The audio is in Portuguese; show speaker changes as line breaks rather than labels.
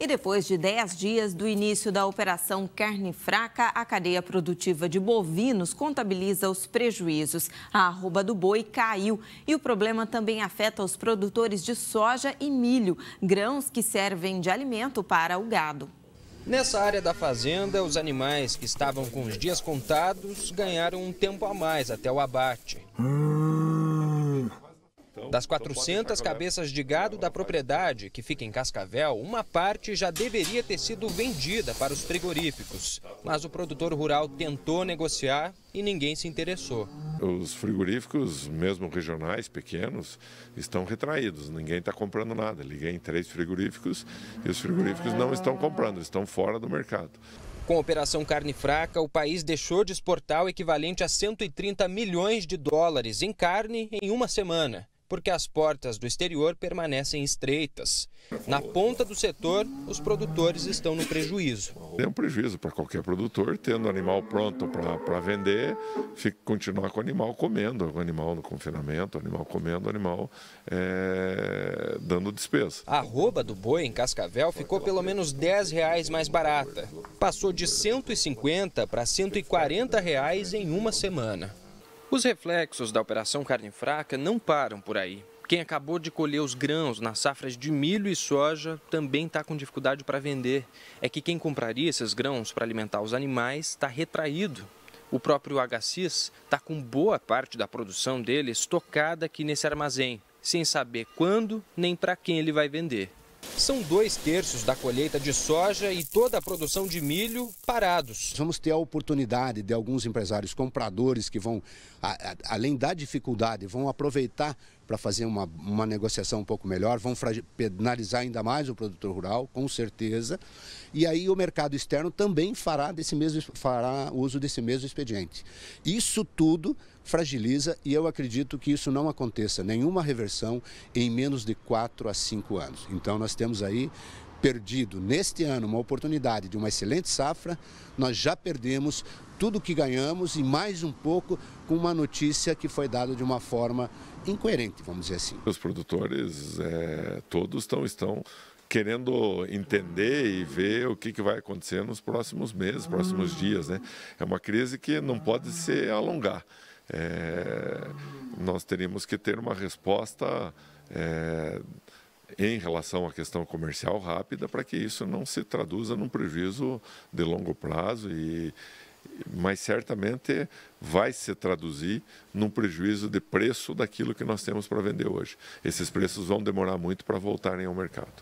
E depois de 10 dias do início da operação Carne Fraca, a cadeia produtiva de bovinos contabiliza os prejuízos. A arroba do boi caiu e o problema também afeta os produtores de soja e milho, grãos que servem de alimento para o gado. Nessa área da fazenda, os animais que estavam com os dias contados ganharam um tempo a mais até o abate.
Hum.
Das 400 então, cabeças de gado da propriedade, que fica em Cascavel, uma parte já deveria ter sido vendida para os frigoríficos. Mas o produtor rural tentou negociar e ninguém se
interessou. Os frigoríficos, mesmo regionais, pequenos, estão retraídos. Ninguém está comprando nada. Liguei em três frigoríficos e os frigoríficos não estão comprando, estão fora do mercado. Com a Operação Carne Fraca, o país deixou
de exportar o equivalente a 130 milhões de dólares em carne em uma semana porque as portas do exterior permanecem estreitas. Na ponta do setor,
os produtores estão no prejuízo. É um prejuízo para qualquer produtor, tendo o animal pronto para vender, fica, continuar com o animal comendo, o animal no confinamento, o animal comendo, o animal é, dando despesa.
A rouba do boi em Cascavel ficou pelo menos 10 reais mais barata. Passou de 150 para 140 reais em uma semana. Os reflexos da Operação Carne Fraca não param por aí. Quem acabou de colher os grãos nas safras de milho e soja também está com dificuldade para vender. É que quem compraria esses grãos para alimentar os animais está retraído. O próprio Agassiz está com boa parte da produção dele estocada aqui nesse armazém, sem saber quando nem para quem ele vai vender. São dois terços da colheita de soja e toda a produção de milho
parados. Vamos ter a oportunidade de alguns empresários compradores que vão, a, a, além da dificuldade, vão aproveitar para fazer uma, uma negociação um pouco melhor, vão penalizar ainda mais o produtor rural, com certeza. E aí o mercado externo também fará, desse mesmo, fará uso desse mesmo expediente. Isso tudo fragiliza e eu acredito que isso não aconteça, nenhuma reversão em menos de 4 a 5 anos. Então nós temos aí perdido neste ano uma oportunidade de uma excelente safra, nós já perdemos tudo que ganhamos e mais um pouco com uma notícia que foi dada de uma forma incoerente,
vamos dizer assim. Os produtores, é, todos estão, estão querendo entender e ver o que, que vai acontecer nos próximos meses, próximos dias. Né? É uma crise que não pode se alongar. É, nós teríamos que ter uma resposta é, em relação à questão comercial rápida para que isso não se traduza num prejuízo de longo prazo e, mas certamente vai se traduzir num prejuízo de preço daquilo que nós temos para vender hoje. Esses preços vão demorar muito para voltarem ao mercado.